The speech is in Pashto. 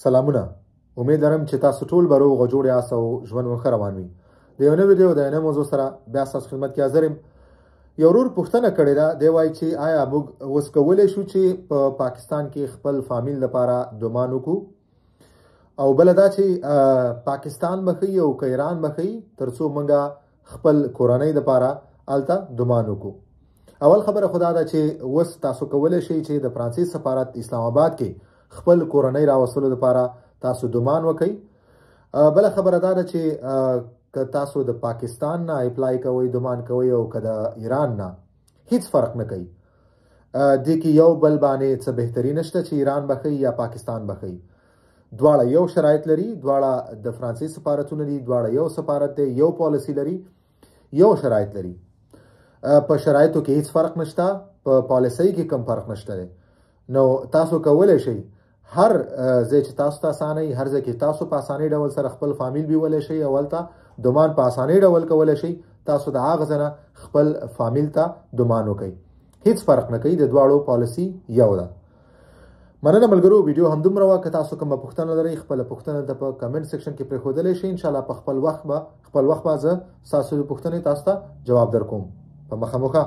سلامونه امید لرم چې تاسو ټول به روغ جوړ یاست او ژوند مو ښه روان وي د یو نوي ویډیو د یو موضوع سره بیا ستاسو خدمت کې حاضر یم یو ورور پوښتنه کړې ده دی وایي چې آیا موږ اوس کولی شو چې په پاکستان کې خپل فامیل لپاره دومان وکړو او بل دا چې پاکستان مخې او که ایران مخې ترڅو موږ خپل کورنۍ لپاره الته دومان وکړو اول خبره خدا ده چې اوس تاسو کولی شئ چې د فرانسې سفارت اسلام آباد کې خپل کورنۍ راوصلو لپاره تاسو دومان وکړئ بل خبره ده چې که تاسو د پاکستان نه اپلای کوئ دومان کوئ او که د ایران نه هیڅ فرق نه کوي د کې یو بل باندې څه بهتري نشته چې ایران بخي یا پاکستان بخي دواړه یو شرایط لري دواړه د فرانسې سفارتونه دي دواړه یو سفارت دی یو پالیسی لري یو شرایط لري په شرایطو کې هیڅ فرق نشته په پالیسی کې کم فرق نشته نو تاسو کولای شئ هر ځای چې تاسو ته اسانه هر ځای کې تاسو په اسانه ډول سره خپل فامیل بیولای شئ اولته دومان په اسانه ډول کولای شئ تاسو د هغه ځنه خپل فامیل ته دومان وکړئ هیڅ فرق نه کوي د دواړو پالیسی یو ده مننه ملګرو ویډیو همدومره وه که تاسو کومه پوښتنه لرئ خپله پوښتنه د په کمنټ سیکشن کې پرېښودلی شئ انشاءالله په خپل وخت به خپل وخت به زه ستاسو د پوښتنې تاسو ته جواب درکوم په مخه مخه